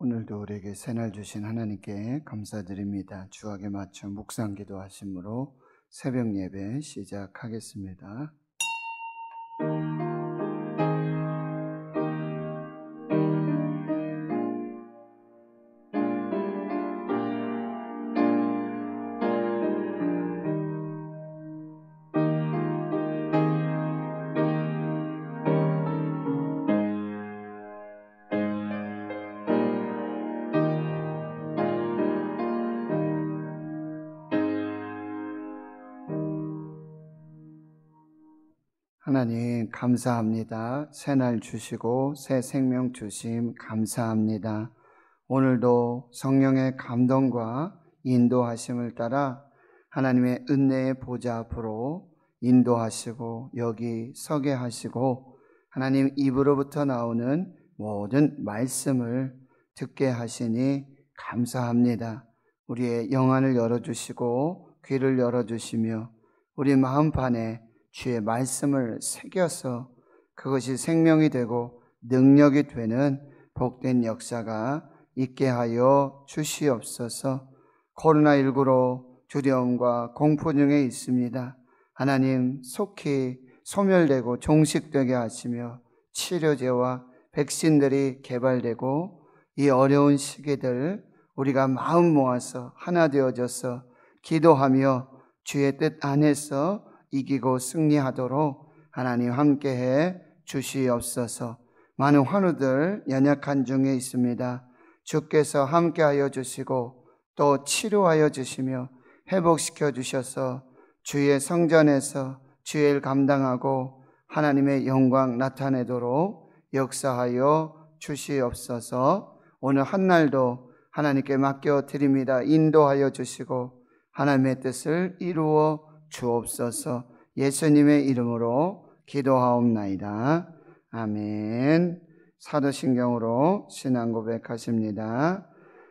오늘도 우리에게 새날 주신 하나님께 감사드립니다. 주학에 맞춰 묵상 기도하심으로 새벽 예배 시작하겠습니다. 감사합니다. 새날 주시고 새 생명 주심 감사합니다. 오늘도 성령의 감동과 인도하심을 따라 하나님의 은혜의 보좌 앞으로 인도하시고 여기 서게 하시고 하나님 입으로부터 나오는 모든 말씀을 듣게 하시니 감사합니다. 우리의 영안을 열어주시고 귀를 열어주시며 우리 마음판에 주의 말씀을 새겨서 그것이 생명이 되고 능력이 되는 복된 역사가 있게 하여 주시옵소서 코로나19로 두려움과 공포 중에 있습니다. 하나님 속히 소멸되고 종식되게 하시며 치료제와 백신들이 개발되고 이 어려운 시기들 우리가 마음 모아서 하나 되어져서 기도하며 주의 뜻 안에서 이기고 승리하도록 하나님 함께해 주시옵소서. 많은 환우들 연약한 중에 있습니다. 주께서 함께하여 주시고 또 치료하여 주시며 회복시켜 주셔서 주의 성전에서 주의 일 감당하고 하나님의 영광 나타내도록 역사하여 주시옵소서 오늘 한날도 하나님께 맡겨 드립니다. 인도하여 주시고 하나님의 뜻을 이루어 주옵소서 예수님의 이름으로 기도하옵나이다. 아멘. 사도신경으로 신앙 고백하십니다.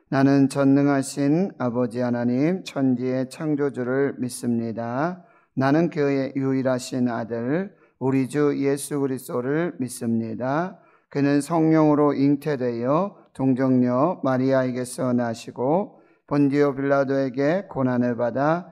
나는 전능하신 아버지 하나님 천지의 창조주를 믿습니다. 나는 그의 유일하신 아들 우리 주 예수 그리스도를 믿습니다. 그는 성령으로 잉태되어 동정녀 마리아에게서 나시고 본디오 빌라도에게 고난을 받아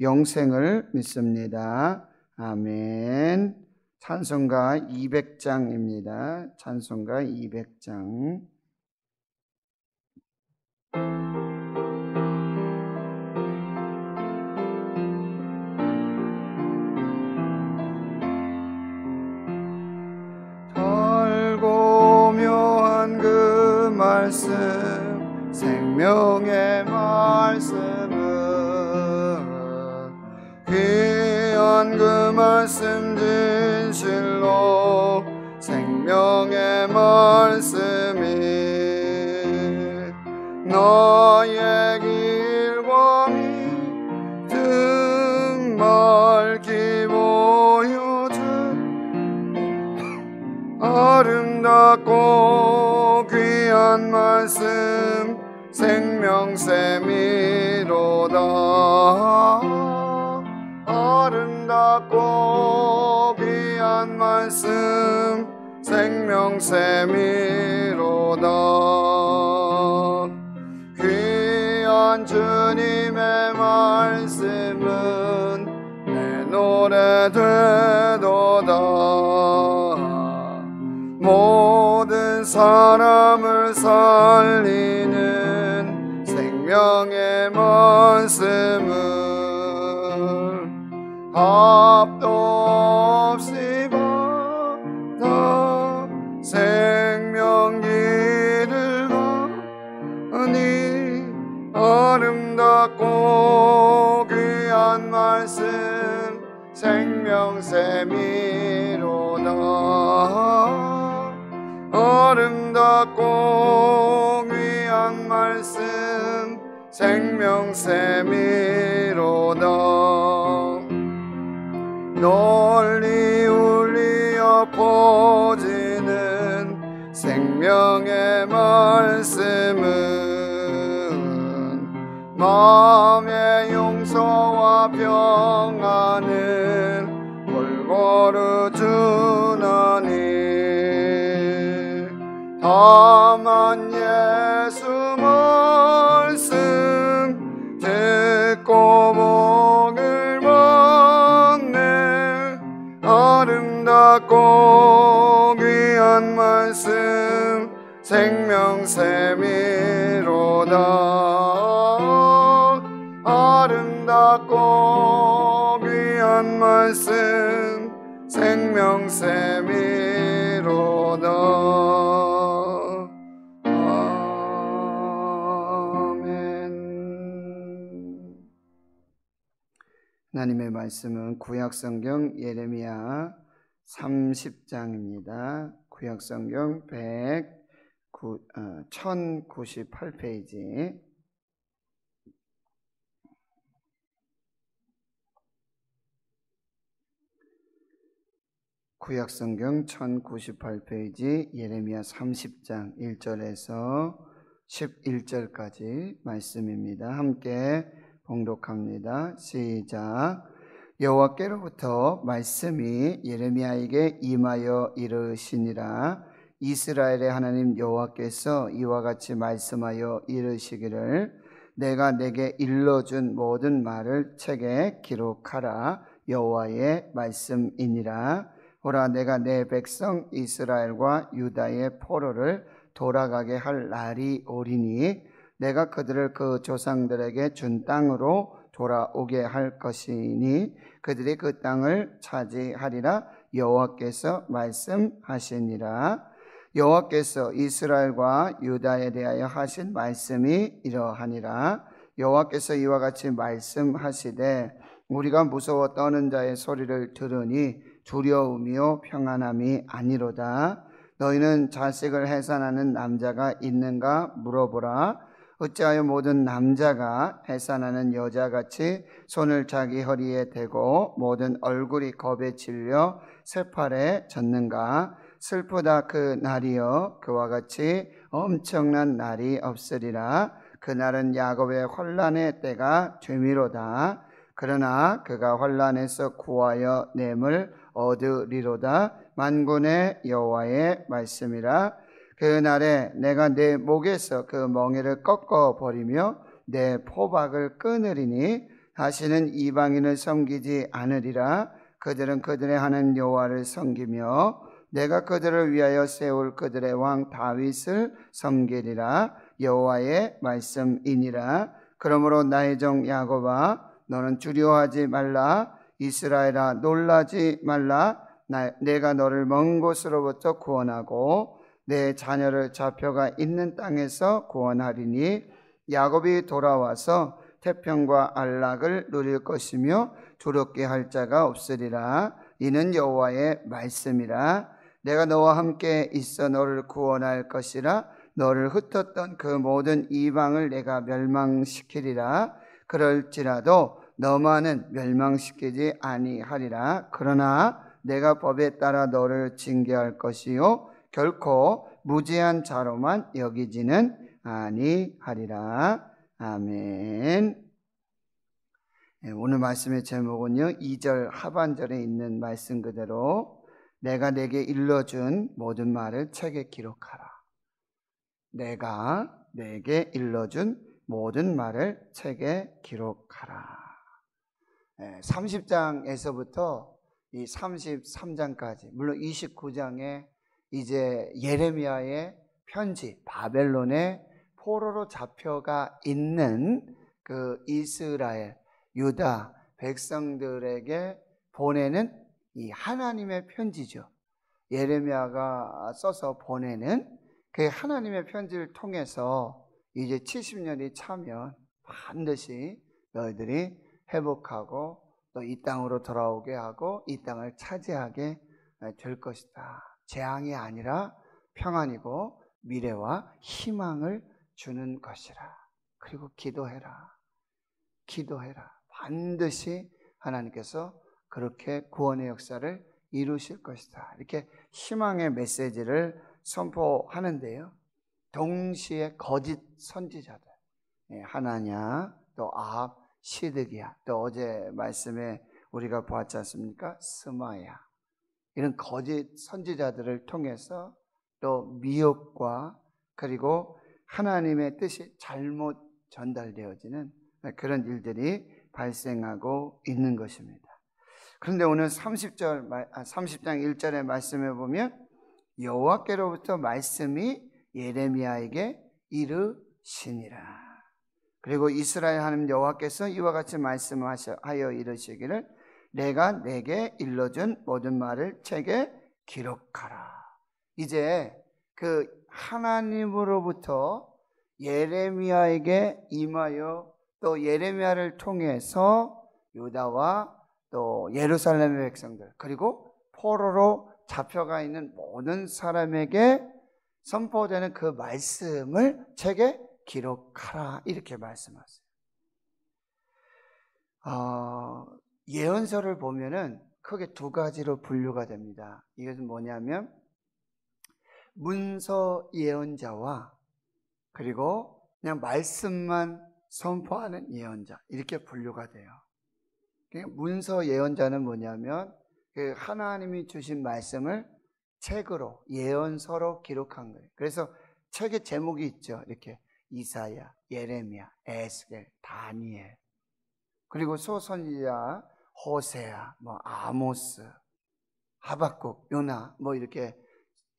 영생을 믿습니다. 아멘. 찬송가 200장입니다. 찬송가 200장. 그 말씀 생명의 말씀 또한 그 말씀 진실로 생명의 말씀이 너의 길광이 등말기 보여주 아름답고 귀한 말씀 생명샘이로다 아름 놀고 귀한 말씀 생명샘이로다 귀한 주님의 말씀은 내 노래 되도다 모든 사람을 살리는 생명의 말씀은 앞도 없이 받 생명기를 가니 아름답고 귀한 말씀 생명세미로다 널리 울리어 퍼지는 생명의 말씀은 마음의 용서와 평안을 골고루 주나니 다만 예 세미로나 아멘 하나님의 말씀은 구약성경 예레미야 30장입니다. 구약성경 100 1098페이지 구약성경 1098페이지 예레미야 30장 1절에서 11절까지 말씀입니다. 함께 봉독합니다. 시작. 여호와께로부터 말씀이 예레미야에게 임하여 이르시니라 이스라엘의 하나님 여호와께서 이와 같이 말씀하여 이르시기를 내가 내게 일러준 모든 말을 책에 기록하라 여호와의 말씀이니라 보라 내가 내 백성 이스라엘과 유다의 포로를 돌아가게 할 날이 오리니 내가 그들을 그 조상들에게 준 땅으로 돌아오게 할 것이니 그들이 그 땅을 차지하리라 여호와께서 말씀하시니라 여호와께서 이스라엘과 유다에 대하여 하신 말씀이 이러하니라 여호와께서 이와 같이 말씀하시되 우리가 무서워 떠는 자의 소리를 들으니 두려움이요 평안함이 아니로다. 너희는 자식을 해산하는 남자가 있는가 물어보라. 어찌하여 모든 남자가 해산하는 여자같이 손을 자기 허리에 대고 모든 얼굴이 겁에 질려 새팔에 젖는가 슬프다 그 날이여 그와 같이 엄청난 날이 없으리라 그날은 야곱의 환란의 때가 죄미로다 그러나 그가 환란에서 구하여 냄을 얻으리로다 만군의 여호와의 말씀이라 그날에 내가 내 목에서 그 멍에를 꺾어 버리며 내 포박을 끊으리니 다시는 이방인을 섬기지 않으리라 그들은 그들의 하는 여호와를 섬기며 내가 그들을 위하여 세울 그들의 왕 다윗을 섬기리라 여호와의 말씀이니라 그러므로 나의 종 야곱아 너는 두려워하지 말라 이스라엘아 놀라지 말라 내가 너를 먼 곳으로부터 구원하고 내 자녀를 잡혀가 있는 땅에서 구원하리니 야곱이 돌아와서 태평과 안락을 누릴 것이며 두렵게 할 자가 없으리라 이는 여호와의 말씀이라 내가 너와 함께 있어 너를 구원할 것이라 너를 흩었던 그 모든 이방을 내가 멸망시키리라 그럴지라도 너만은 멸망시키지 아니하리라. 그러나 내가 법에 따라 너를 징계할 것이요. 결코 무죄한 자로만 여기지는 아니하리라. 아멘. 예, 오늘 말씀의 제목은요. 2절 하반절에 있는 말씀 그대로 내가 내게 일러준 모든 말을 책에 기록하라. 내가 내게 일러준 모든 말을 책에 기록하라. 30장에서부터 예, 이 33장까지 물론 29장에 이제 예레미야의 편지 바벨론에 포로로 잡혀가 있는 그 이스라엘 유다 백성들에게 보내는 이 하나님의 편지죠. 예레미야가 써서 보내는 그 하나님의 편지를 통해서 이제 70년이 차면 반드시 너희들이 회복하고 또 이 땅으로 돌아오게 하고 이 땅을 차지하게 될 것이다. 재앙이 아니라 평안이고 미래와 희망을 주는 것이라. 그리고 기도해라. 기도해라. 반드시 하나님께서 그렇게 구원의 역사를 이루실 것이다. 이렇게 희망의 메시지를 선포하는데요. 동시에 거짓 선지자들, 예, 하나냐, 또 아합, 시드기야. 또 어제 말씀에 우리가 보았지 않습니까? 스마야. 이런 거짓 선지자들을 통해서 또 미혹과 그리고 하나님의 뜻이 잘못 전달되어지는 그런 일들이 발생하고 있는 것입니다. 그런데 오늘 30절 30장 1절의 말씀에 보면 여호와께로부터 말씀이 예레미야에게 이르시니라. 그리고 이스라엘 하나님 여호와께서 이와 같이 말씀하여 이르시기를 내가 내게 일러준 모든 말을 책에 기록하라. 이제 그 하나님으로부터 예레미야에게 임하여 또 예레미야를 통해서 유다와 또 예루살렘의 백성들 그리고 포로로 잡혀가 있는 모든 사람에게 선포되는 그 말씀을 책에 기록하라 이렇게 말씀하세요. 어, 예언서를 보면은 크게 두 가지로 분류가 됩니다. 이것은 뭐냐면 문서 예언자와 그리고 그냥 말씀만 선포하는 예언자 이렇게 분류가 돼요. 문서 예언자는 뭐냐면 그 하나님이 주신 말씀을 책으로 예언서로 기록한 거예요. 그래서 책의 제목이 있죠. 이렇게 이사야, 예레미야, 에스겔, 다니엘, 그리고 소선지자, 호세야뭐 아모스, 하박국, 요나 뭐 이렇게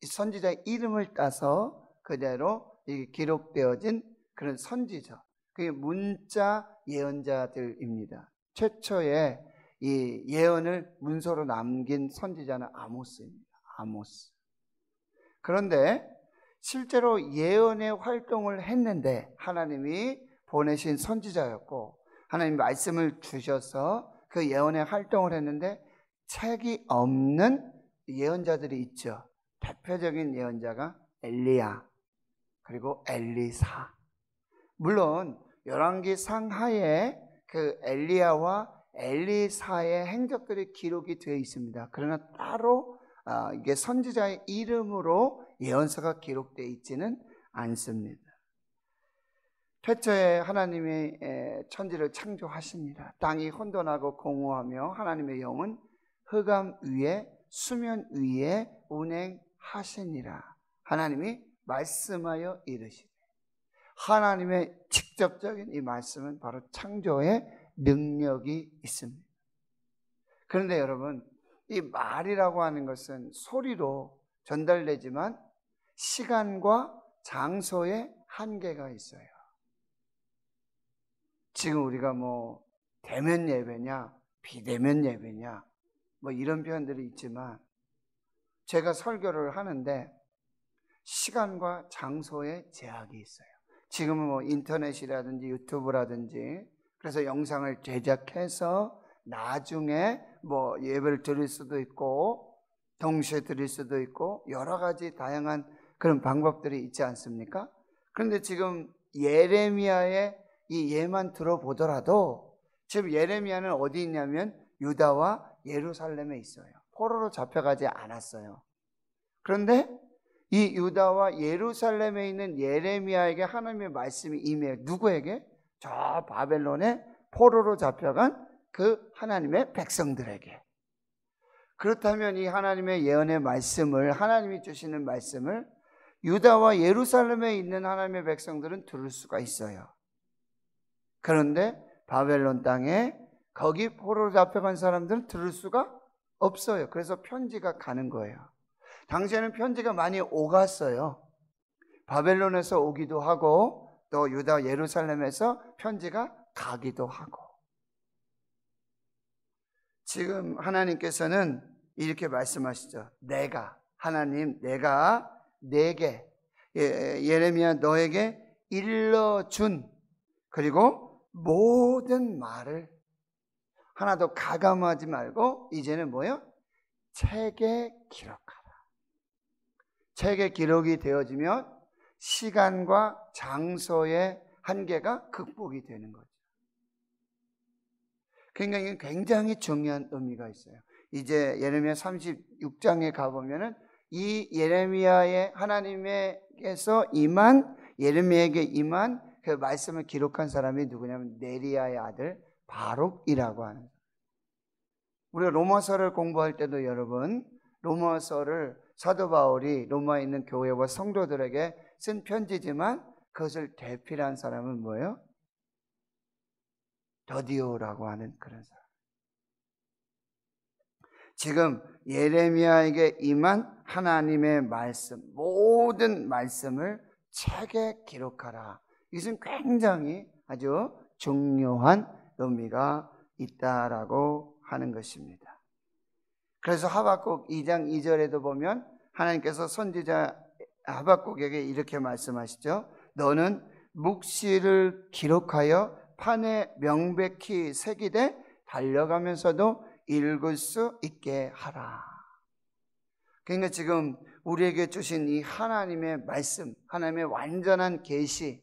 선지자의 이름을 따서 그대로 기록되어진 그런 선지자, 그게 문자 예언자들입니다. 최초의 이 예언을 문서로 남긴 선지자는 아모스입니다. 아모스. 그런데 실제로 예언의 활동을 했는데 하나님이 보내신 선지자였고 하나님 말씀을 주셔서 그 예언의 활동을 했는데 책이 없는 예언자들이 있죠. 대표적인 예언자가 엘리야 그리고 엘리사. 물론 열왕기 상하에 그 엘리야와 엘리사의 행적들이 기록이 되어 있습니다. 그러나 따로 아, 이게 선지자의 이름으로 예언서가 기록되어 있지는 않습니다. 태초에 하나님이 천지를 창조하십니다. 땅이 혼돈하고 공허하며 하나님의 영은 흑암 위에 수면 위에 운행하시니라. 하나님이 말씀하여 이르시되 하나님의 직접적인 이 말씀은 바로 창조의 능력이 있습니다. 그런데 여러분 이 말이라고 하는 것은 소리로 전달되지만 시간과 장소에 한계가 있어요. 지금 우리가 뭐 대면 예배냐, 비대면 예배냐, 뭐 이런 표현들이 있지만 제가 설교를 하는데 시간과 장소에 제약이 있어요. 지금은 뭐 인터넷이라든지 유튜브라든지 그래서 영상을 제작해서 나중에 뭐 예배를 드릴 수도 있고 동시에 드릴 수도 있고 여러 가지 다양한 그런 방법들이 있지 않습니까? 그런데 지금 예레미야의 이 예만 들어보더라도 지금 예레미야는 어디 있냐면 유다와 예루살렘에 있어요. 포로로 잡혀가지 않았어요. 그런데 이 유다와 예루살렘에 있는 예레미야에게 하나님의 말씀이 임해 누구에게? 저 바벨론에 포로로 잡혀간 그 하나님의 백성들에게. 그렇다면 이 하나님의 예언의 말씀을 하나님이 주시는 말씀을 유다와 예루살렘에 있는 하나님의 백성들은 들을 수가 있어요. 그런데 바벨론 땅에 거기 포로로 잡혀간 사람들은 들을 수가 없어요. 그래서 편지가 가는 거예요. 당시에는 편지가 많이 오갔어요. 바벨론에서 오기도 하고 또 유다 예루살렘에서 편지가 가기도 하고 지금 하나님께서는 이렇게 말씀하시죠. 내가 하나님 내가 내게 네 예, 예레미야 너에게 일러준 그리고 모든 말을 하나도 가감하지 말고 이제는 뭐요? 책에 기록하라. 책에 기록이 되어지면 시간과 장소의 한계가 극복이 되는 거죠. 그러니 굉장히 중요한 의미가 있어요. 이제 예레미야 36장에 가보면은 이 예레미야의 하나님에게서 임한 예레미야에게 임한 그 말씀을 기록한 사람이 누구냐면 네리아의 아들 바룩이라고 하는 우리가 로마서를 공부할 때도 여러분 로마서를 사도 바울이 로마에 있는 교회와 성도들에게 쓴 편지지만 그것을 대필한 사람은 뭐예요? 더디오라고 하는 그런 사람. 지금 예레미야에게 임한 하나님의 말씀, 모든 말씀을 책에 기록하라. 이것은 굉장히 아주 중요한 의미가 있다라고 하는 것입니다. 그래서 하박국 2장 2절에도 보면 하나님께서 선지자 하박국에게 이렇게 말씀하시죠. 너는 묵시를 기록하여 판에 명백히 새기되 달려가면서도 읽을 수 있게 하라. 그러니까 지금 우리에게 주신 이 하나님의 말씀, 하나님의 완전한 계시,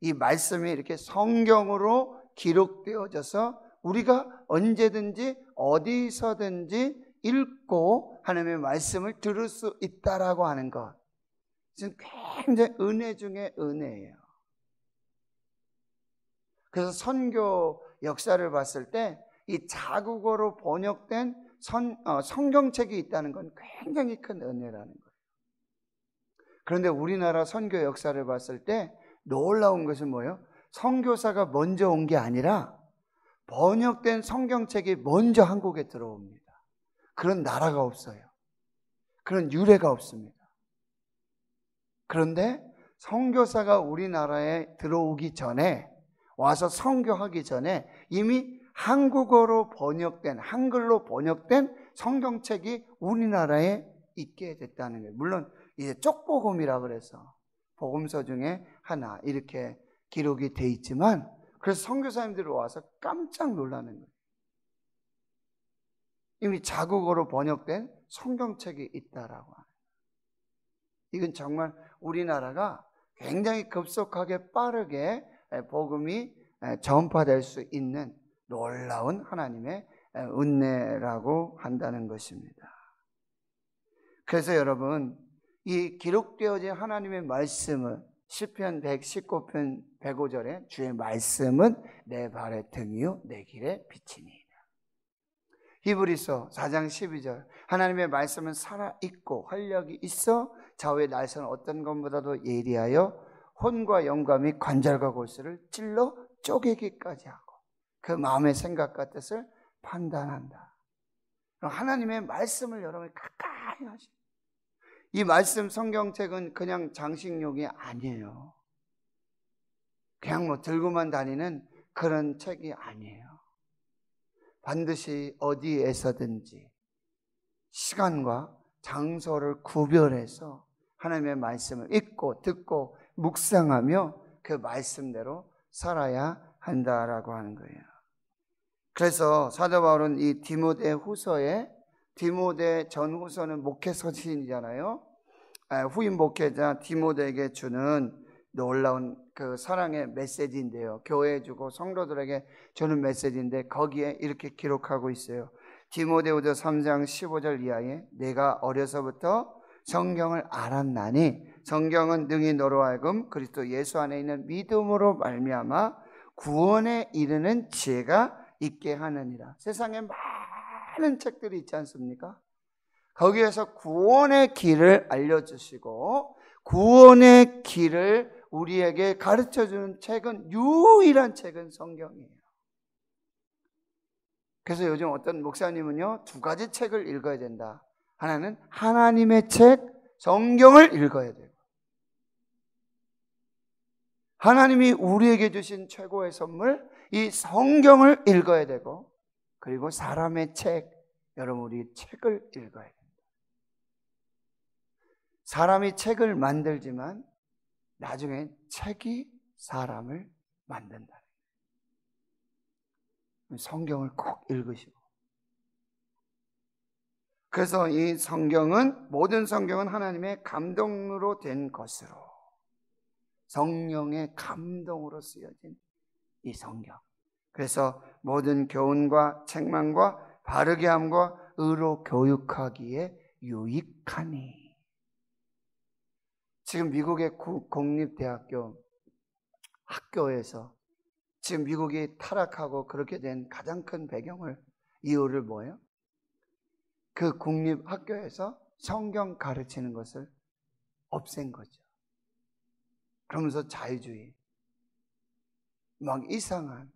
이 말씀이 이렇게 성경으로 기록되어져서 우리가 언제든지 어디서든지 읽고 하나님의 말씀을 들을 수 있다라고 하는 것. 지금 굉장히 은혜 중에 은혜예요. 그래서 선교 역사를 봤을 때 이 자국어로 번역된 선, 어, 성경책이 있다는 건 굉장히 큰 은혜라는 거예요. 그런데 우리나라 선교 역사를 봤을 때 놀라운 것은 뭐예요? 성교사가 먼저 온 게 아니라 번역된 성경책이 먼저 한국에 들어옵니다. 그런 나라가 없어요. 그런 유래가 없습니다. 그런데 성교사가 우리나라에 들어오기 전에 와서 성교하기 전에 이미 한국어로 번역된 한글로 번역된 성경책이 우리나라에 있게 됐다는 거예요. 물론 이제 쪽복음이라 그래서 복음서 중에 하나 이렇게 기록이 돼 있지만 그래서 선교사님들이 와서 깜짝 놀라는 거예요. 이미 자국어로 번역된 성경책이 있다라고 하는 거예요. 이건 정말 우리나라가 굉장히 급속하게 빠르게 복음이 전파될 수 있는 놀라운 하나님의 은혜라고 한다는 것입니다. 그래서 여러분, 이 기록되어진 하나님의 말씀은 10편 119편 105절에 주의 말씀은 내 발의 등이요 내 길의 빛이니이다. 히브리서 4장 12절 하나님의 말씀은 살아 있고 활력이 있어 좌우의 날선 어떤 것보다도 예리하여 혼과 영감이 관절과 골수를 찔러 쪼개기까지 하고 그 마음의 생각과 뜻을 판단한다. 하나님의 말씀을 여러분 가까이 하시. 이 말씀 성경책은 그냥 장식용이 아니에요. 그냥 뭐 들고만 다니는 그런 책이 아니에요. 반드시 어디에서든지 시간과 장소를 구별해서 하나님의 말씀을 읽고 듣고 묵상하며 그 말씀대로 살아야 한다라고 하는 거예요. 그래서 사도 바울은 이 디모데 후서에 디모데 전 후서는 목회 서신이잖아요. 아, 후임 목회자 디모데에게 주는 놀라운 그 사랑의 메시지인데요. 교회에 주고 성도들에게 주는 메시지인데 거기에 이렇게 기록하고 있어요. 디모데후서 3장 15절 이하에 내가 어려서부터 성경을 알았나니 성경은 능히 너로 하여금 그리스도 예수 안에 있는 믿음으로 말미암아 구원에 이르는 지혜가 있게 하느니라. 세상에 많은 책들이 있지 않습니까? 거기에서 구원의 길을 알려주시고 구원의 길을 우리에게 가르쳐 주는 책은 유일한 책은 성경이에요. 그래서 요즘 어떤 목사님은요, 두 가지 책을 읽어야 된다. 하나는 하나님의 책, 성경을 읽어야 되고. 하나님이 우리에게 주신 최고의 선물, 이 성경을 읽어야 되고 그리고 사람의 책, 여러분 우리 책을 읽어야 됩니다. 사람이 책을 만들지만 나중에 책이 사람을 만든다. 성경을 꼭 읽으시고 그래서 이 성경은 모든 성경은 하나님의 감동으로 된 것으로 성령의 감동으로 쓰여진 이 성경. 그래서 모든 교훈과 책망과 바르게 함과 의로 교육하기에 유익하니. 지금 미국의 국립대학교 학교에서 지금 미국이 타락하고 그렇게 된 가장 큰 배경을 이유를 뭐예요? 그 국립 학교에서 성경 가르치는 것을 없앤 거죠. 그러면서 자유주의, 막 이상한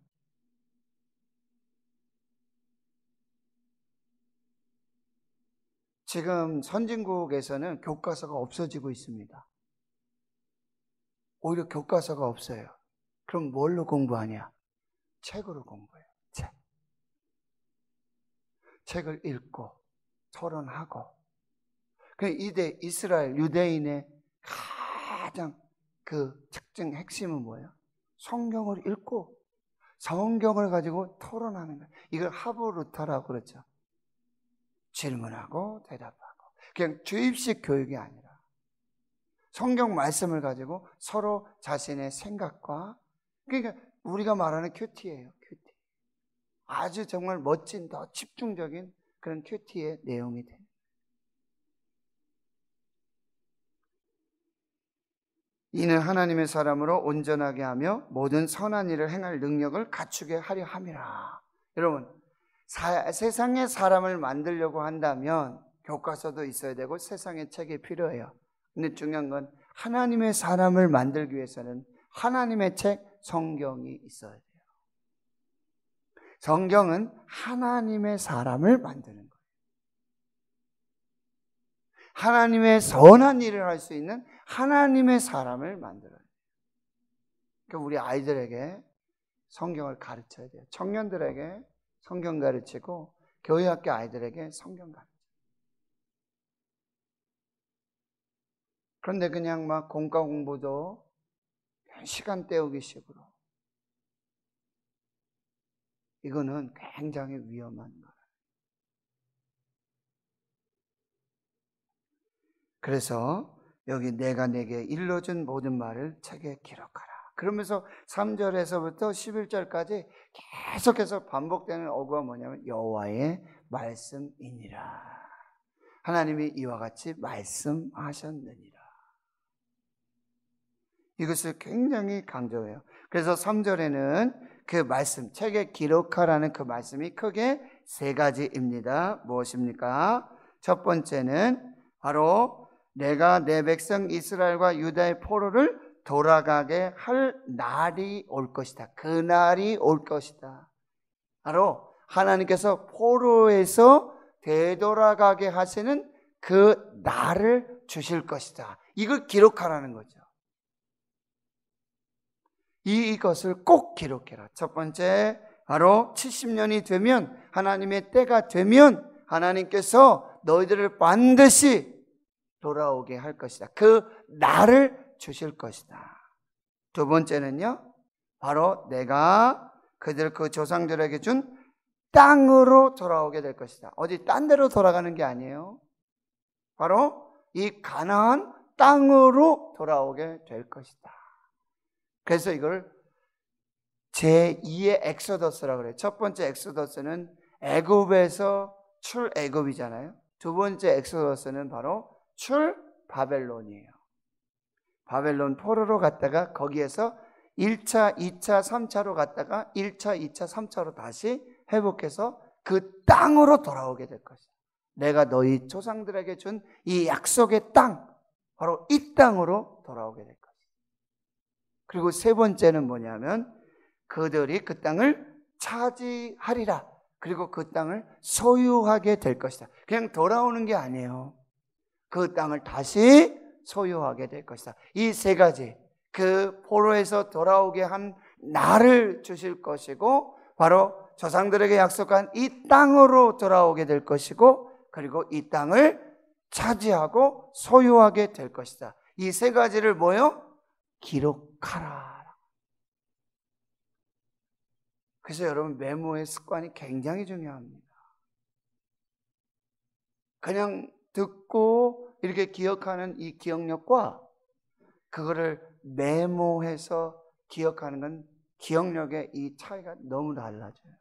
지금 선진국에서는 교과서가 없어지고 있습니다. 오히려 교과서가 없어요. 그럼 뭘로 공부하냐? 책으로 공부해요. 책. 책을 읽고 토론하고 그 이대 이스라엘 유대인의 가장 그 특징 핵심은 뭐예요? 성경을 읽고 성경을 가지고 토론하는 거 이걸 하브루타라고 그러죠. 질문하고 대답하고 그냥 주입식 교육이 아니라 성경 말씀을 가지고 서로 자신의 생각과 그러니까 우리가 말하는 큐티예요. 큐티. 아주 정말 멋진 더 집중적인 그런 큐티의 내용이 됩니다. 이는 하나님의 사람으로 온전하게 하며 모든 선한 일을 행할 능력을 갖추게 하려 함이라. 여러분, 사, 세상에 사람을 만들려고 한다면 교과서도 있어야 되고 세상의 책이 필요해요. 근데 중요한 건 하나님의 사람을 만들기 위해서는 하나님의 책 성경이 있어야 돼요. 성경은 하나님의 사람을 만드는 거예요. 하나님의 선한 일을 할 수 있는 하나님의 사람을 만들어요. 그러니까 우리 아이들에게 성경을 가르쳐야 돼요. 청년들에게 성경 가르치고 교회 학교 아이들에게 성경 가르쳐. 그런데 그냥 막 공과 공부도 시간 때우기 식으로 이거는 굉장히 위험한 거예요. 그래서 여기 내가 내게 일러준 모든 말을 책에 기록하라. 그러면서 3절에서부터 11절까지 계속해서 반복되는 어구가 뭐냐면 여호와의 말씀이니라. 하나님이 이와 같이 말씀하셨느니라. 이것을 굉장히 강조해요. 그래서 3절에는 그 말씀, 책에 기록하라는 그 말씀이 크게 세 가지입니다. 무엇입니까? 첫 번째는 바로 내가 내 백성 이스라엘과 유다의 포로를 돌아가게 할 날이 올 것이다. 그 날이 올 것이다. 바로 하나님께서 포로에서 되돌아가게 하시는 그 날을 주실 것이다. 이걸 기록하라는 거죠. 이것을 꼭 기록해라. 첫 번째, 바로 70년이 되면, 하나님의 때가 되면, 하나님께서 너희들을 반드시 돌아오게 할 것이다. 그 나를 주실 것이다. 두 번째는요, 바로 내가 그들 그 조상들에게 준 땅으로 돌아오게 될 것이다. 어디 딴 데로 돌아가는 게 아니에요. 바로 이 가나안 땅으로 돌아오게 될 것이다. 그래서 이걸 제2의 엑소더스라고 그래요. 첫 번째 엑소더스는 애굽에서 출애굽이잖아요. 두 번째 엑소더스는 바로 출 바벨론이에요. 바벨론 포로로 갔다가 거기에서 1차, 2차, 3차로 갔다가 1차, 2차, 3차로 다시 회복해서 그 땅으로 돌아오게 될 것이다. 내가 너희 조상들에게 준 이 약속의 땅, 바로 이 땅으로 돌아오게 될 것이다. 그리고 세 번째는 뭐냐면 그들이 그 땅을 차지하리라. 그리고 그 땅을 소유하게 될 것이다. 그냥 돌아오는 게 아니에요. 그 땅을 다시 소유하게 될 것이다. 이 세 가지 그 포로에서 돌아오게 한 나를 주실 것이고 바로 조상들에게 약속한 이 땅으로 돌아오게 될 것이고 그리고 이 땅을 차지하고 소유하게 될 것이다. 이 세 가지를 뭐요? 기록하라. 그래서 여러분 메모의 습관이 굉장히 중요합니다. 그냥 듣고 이렇게 기억하는 이 기억력과 그거를 메모해서 기억하는 건 기억력의 이 차이가 너무 달라져요.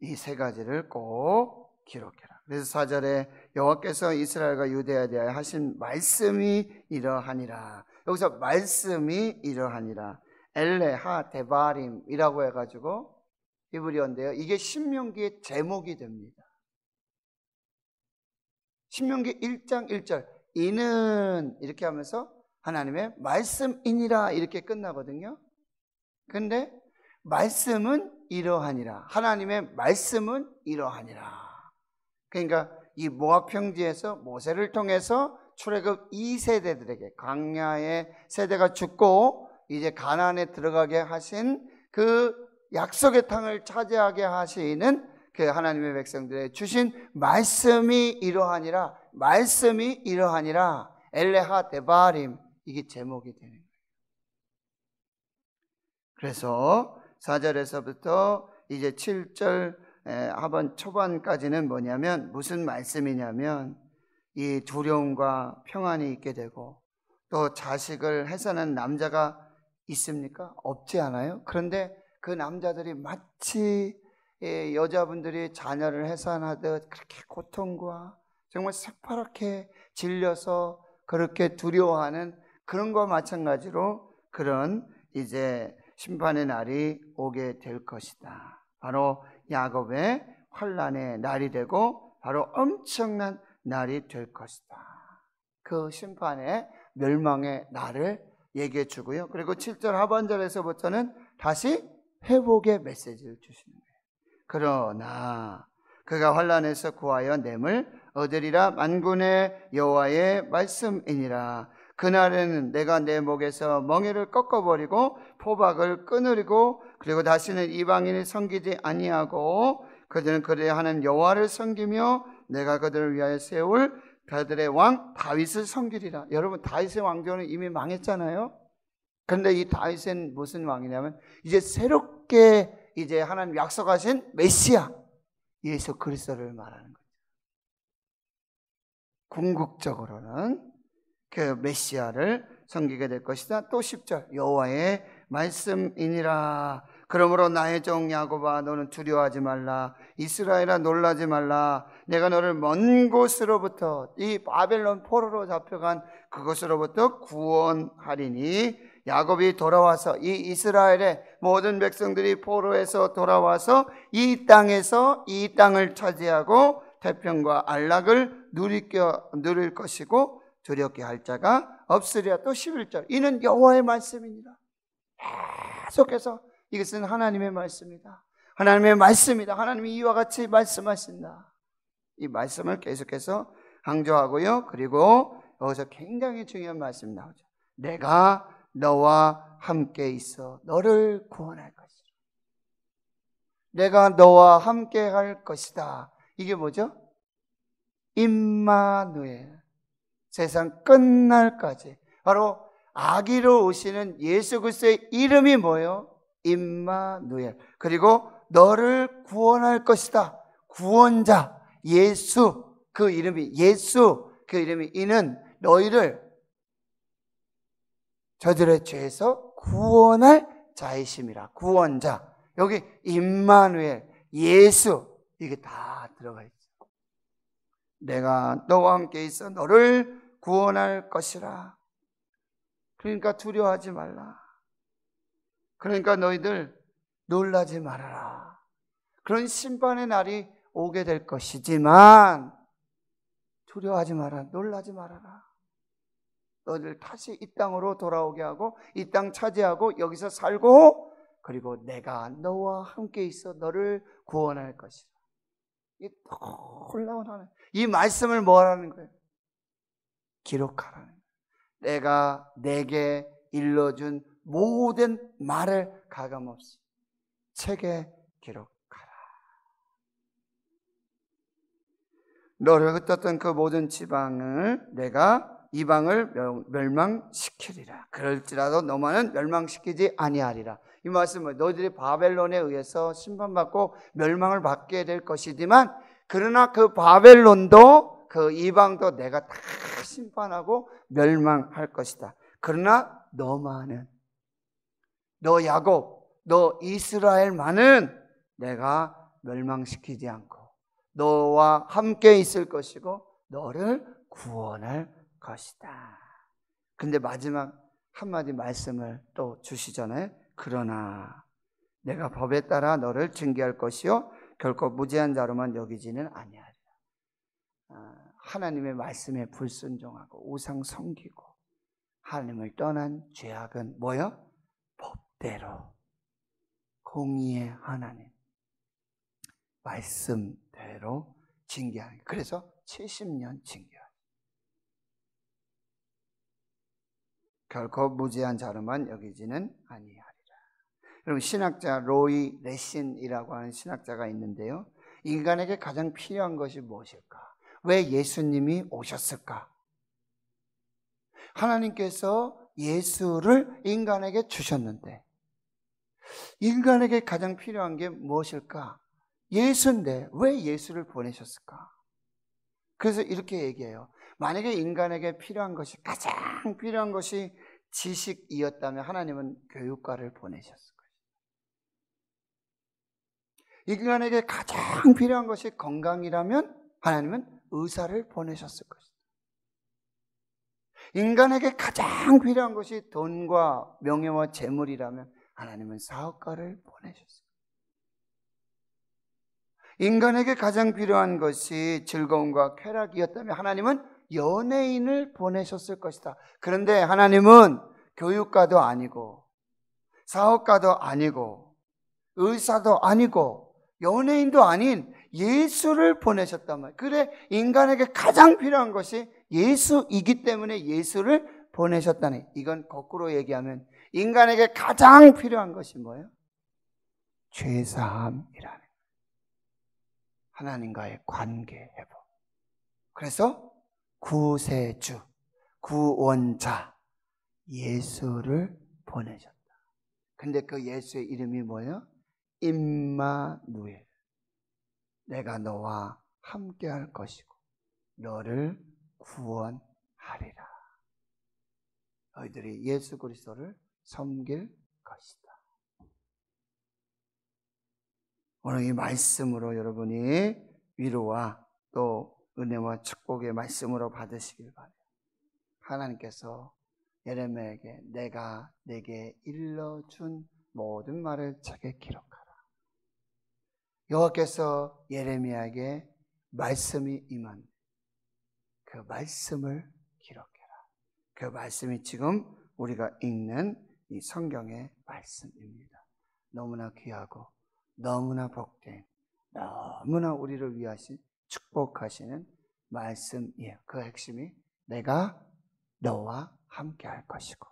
이 세 가지를 꼭 기록해라. 그래서 사절에 여호와께서 이스라엘과 유대에 대하여 하신 말씀이 이러하니라. 여기서 말씀이 이러하니라. 엘레하 데바림이라고 해가지고 히브리어인데요. 이게 신명기의 제목이 됩니다. 신명기 1장 1절 이는 이렇게 하면서 하나님의 말씀이니라 이렇게 끝나거든요. 근데 말씀은 이러하니라. 하나님의 말씀은 이러하니라. 그러니까 이 모압 평지에서 모세를 통해서 출애굽 2세대들에게 광야의 세대가 죽고 이제 가나안에 들어가게 하신 그 약속의 땅을 차지하게 하시는 그 하나님의 백성들에 주신 말씀이 이러하니라 말씀이 이러하니라 엘레하 데바림 이게 제목이 되는 거예요. 그래서 4절에서부터 이제 7절 하반 초반까지는 뭐냐면 무슨 말씀이냐면 이 두려움과 평안이 있게 되고 또 자식을 해산한 남자가 있습니까? 없지 않아요? 그런데 그 남자들이 마치 예, 여자분들이 자녀를 해산하듯 그렇게 고통과 정말 새파랗게 질려서 그렇게 두려워하는 그런 것 마찬가지로 그런 이제 심판의 날이 오게 될 것이다. 바로 야곱의 환란의 날이 되고 바로 엄청난 날이 될 것이다. 그 심판의 멸망의 날을 얘기해 주고요. 그리고 7절 하반절에서부터는 다시 회복의 메시지를 주시는 그러나 그가 환란에서 구하여 냄을 얻으리라 만군의 여호와의 말씀이니라 그날에는 내가 내 목에서 멍에를 꺾어버리고 포박을 끊으리고 그리고 다시는 이방인을 섬기지 아니하고 그들은 그들의 하나님 여호와를 섬기며 내가 그들을 위하여 세울 그들의 왕 다윗을 섬기리라. 여러분 다윗의 왕조는 이미 망했잖아요. 그런데 이 다윗은 무슨 왕이냐면 이제 새롭게 이제 하나님 약속하신 메시아 예수 그리스도를 말하는 거죠. 궁극적으로는 그 메시아를 섬기게 될 것이다. 또 10절 여호와의 말씀이니라. 그러므로 나의 종 야곱아 너는 두려워하지 말라. 이스라엘아 놀라지 말라. 내가 너를 먼 곳으로부터 이 바벨론 포로로 잡혀간 그곳으로부터 구원하리니 야곱이 돌아와서 이 이스라엘의 모든 백성들이 포로에서 돌아와서 이 땅에서 이 땅을 차지하고 태평과 안락을 누리겨, 누릴 것이고 두렵게 할 자가 없으리라 또 11절 이는 여호와의 말씀입니다 계속해서 이것은 하나님의 말씀이다 하나님의 말씀이다 하나님이 이와 같이 말씀하신다 이 말씀을 계속해서 강조하고요 그리고 여기서 굉장히 중요한 말씀 나오죠 내가 너와 함께 있어 너를 구원할 것이라. 내가 너와 함께 할 것이다. 이게 뭐죠? 임마누엘. 세상 끝날까지 바로 아기로 오시는 예수 그리스도의 이름이 뭐예요? 임마누엘. 그리고 너를 구원할 것이다. 구원자 예수 그 이름이 예수 그 이름이 이는 너희를 저들의 죄에서 구원할 자이심이라. 구원자. 여기 임마누엘, 예수 이게 다 들어가 있어 내가 너와 함께 있어 너를 구원할 것이라. 그러니까 두려워하지 말라. 그러니까 너희들 놀라지 말아라. 그런 심판의 날이 오게 될 것이지만 두려워하지 마라. 놀라지 말아라. 너희들 다시 이 땅으로 돌아오게 하고 이 땅 차지하고 여기서 살고 그리고 내가 너와 함께 있어 너를 구원할 것이다이 놀라운 하나. 이 말씀을 뭐라는 거예요? 기록하라는 거예요. 내가 내게 일러준 모든 말을 가감없이 책에 기록하라. 너를 흩었던 그 모든 지방을 내가 이방을 멸망시키리라. 그럴지라도 너만은 멸망시키지 아니하리라. 이 말씀은 너희들이 바벨론에 의해서 심판받고 멸망을 받게 될 것이지만 그러나 그 바벨론도 그 이방도 내가 다 심판하고 멸망할 것이다. 그러나 너만은 너 야곱, 너 이스라엘만은 내가 멸망시키지 않고 너와 함께 있을 것이고 너를 구원할 것이다. 근데 마지막 한마디 말씀을 또 주시잖아요. 그러나 내가 법에 따라 너를 징계할 것이요 결코 무죄한 자로만 여기지는 아니하리라. 아, 하나님의 말씀에 불순종하고 우상 섬기고 하나님을 떠난 죄악은 뭐요? 법대로 공의의 하나님 말씀대로 징계하는 그래서 70년 징계. 결코 무지한 자로만 여기지는 아니하리라. 여러 신학자 로이 레신이라고 하는 신학자가 있는데요. 인간에게 가장 필요한 것이 무엇일까? 왜 예수님이 오셨을까? 하나님께서 예수를 인간에게 주셨는데 인간에게 가장 필요한 게 무엇일까? 예수인데 왜 예수를 보내셨을까? 그래서 이렇게 얘기해요. 만약에 인간에게 필요한 것이 가장 필요한 것이 지식이었다면 하나님은 교육가를 보내셨을 것입니다. 인간에게 가장 필요한 것이 건강이라면 하나님은 의사를 보내셨을 것입니다. 인간에게 가장 필요한 것이 돈과 명예와 재물이라면 하나님은 사업가를 보내셨습니다. 을 인간에게 가장 필요한 것이 즐거움과 쾌락이었다면 하나님은 연예인을 보내셨을 것이다. 그런데 하나님은 교육가도 아니고, 사업가도 아니고, 의사도 아니고, 연예인도 아닌 예수를 보내셨단 말이에요. 그래, 인간에게 가장 필요한 것이 예수이기 때문에 예수를 보내셨다니. 이건 거꾸로 얘기하면 인간에게 가장 필요한 것이 뭐예요? 죄사함이라는 하나님과의 관계 회복. 그래서 구세주, 구원자, 예수를 보내셨다. 근데 그 예수의 이름이 뭐예요? 임마누엘. 내가 너와 함께 할 것이고 너를 구원하리라. 너희들이 예수 그리스도를 섬길 것이다. 오늘 이 말씀으로 여러분이 위로와 또 은혜와 축복의 말씀으로 받으시길 바래요. 하나님께서 예레미야에게 내가 내게 일러준 모든 말을 책에 기록하라. 여호와께서 예레미야에게 말씀이 임한 그 말씀을 기록해라. 그 말씀이 지금 우리가 읽는 이 성경의 말씀입니다. 너무나 귀하고 너무나 복된 너무나 우리를 위하신 축복하시는 말씀이에요. 그 핵심이 내가 너와 함께 할 것이고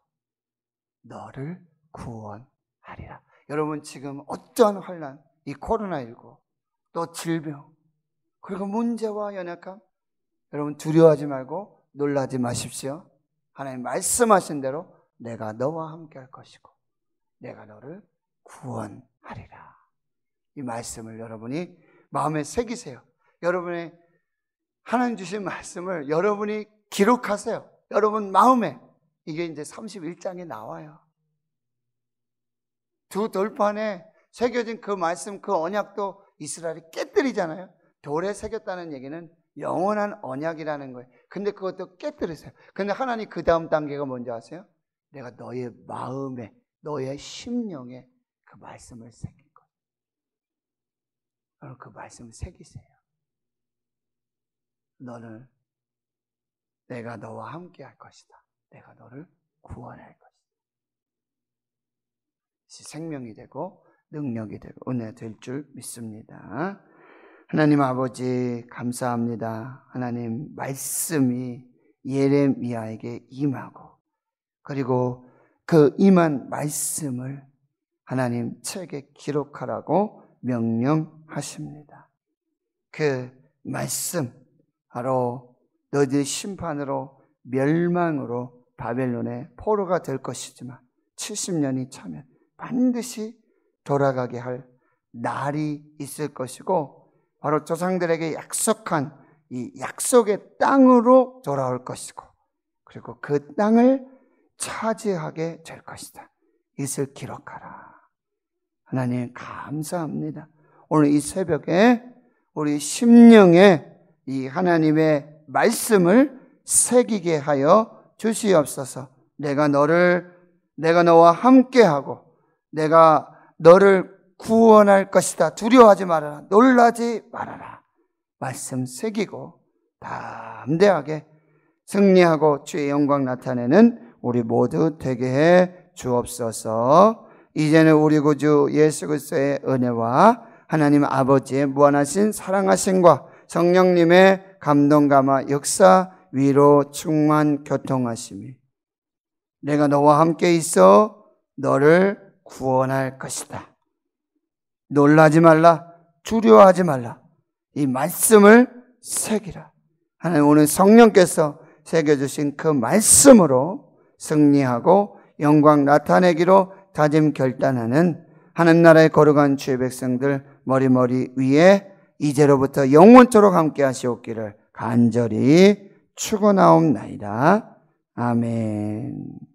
너를 구원하리라. 여러분 지금 어떤 환란, 이 코로나19, 또 질병, 그리고 문제와 연약함, 여러분 두려워하지 말고 놀라지 마십시오. 하나님 말씀하신 대로 내가 너와 함께 할 것이고 내가 너를 구원하리라. 이 말씀을 여러분이 마음에 새기세요. 여러분의 하나님 주신 말씀을 여러분이 기록하세요. 여러분 마음에 이게 이제 31장에 나와요. 두 돌판에 새겨진 그 말씀, 그 언약도 이스라엘이 깨뜨리잖아요. 돌에 새겼다는 얘기는 영원한 언약이라는 거예요. 근데 그것도 깨뜨렸어요. 근데 하나님 그 다음 단계가 뭔지 아세요? 내가 너의 마음에, 너의 심령에 그 말씀을 새길 거예요. 여러분 그 말씀을 새기세요. 너를 내가 너와 함께 할 것이다. 내가 너를 구원할 것이다. 생명이 되고 능력이 되고 은혜 될 줄 믿습니다. 하나님 아버지 감사합니다. 하나님 말씀이 예레미야에게 임하고 그리고 그 임한 말씀을 하나님 책에 기록하라고 명령하십니다. 그 말씀 바로 너희들이 심판으로 멸망으로 바벨론의 포로가 될 것이지만 70년이 차면 반드시 돌아가게 할 날이 있을 것이고 바로 조상들에게 약속한 이 약속의 땅으로 돌아올 것이고 그리고 그 땅을 차지하게 될 것이다. 이슬 기록하라. 하나님 감사합니다. 오늘 이 새벽에 우리 심령에 이 하나님의 말씀을 새기게 하여 주시옵소서. 내가 너를 내가 너와 함께하고 내가 너를 구원할 것이다. 두려워하지 말아라. 놀라지 말아라. 말씀 새기고 담대하게 승리하고 주의 영광 나타내는 우리 모두 되게 해 주옵소서. 이제는 우리 구주 예수 그리스도의 은혜와 하나님 아버지의 무한하신 사랑하심과 성령님의 감동 감화 역사 위로 충만 교통하심이 내가 너와 함께 있어 너를 구원할 것이다. 놀라지 말라. 두려워하지 말라. 이 말씀을 새기라. 하나님 오늘 성령께서 새겨주신 그 말씀으로 승리하고 영광 나타내기로 다짐 결단하는 하나님 나라의 거룩한 주의 백성들 머리머리 위에 이제로부터 영원토록 함께 하시옵기를 간절히 추고나옵나이다. 아멘.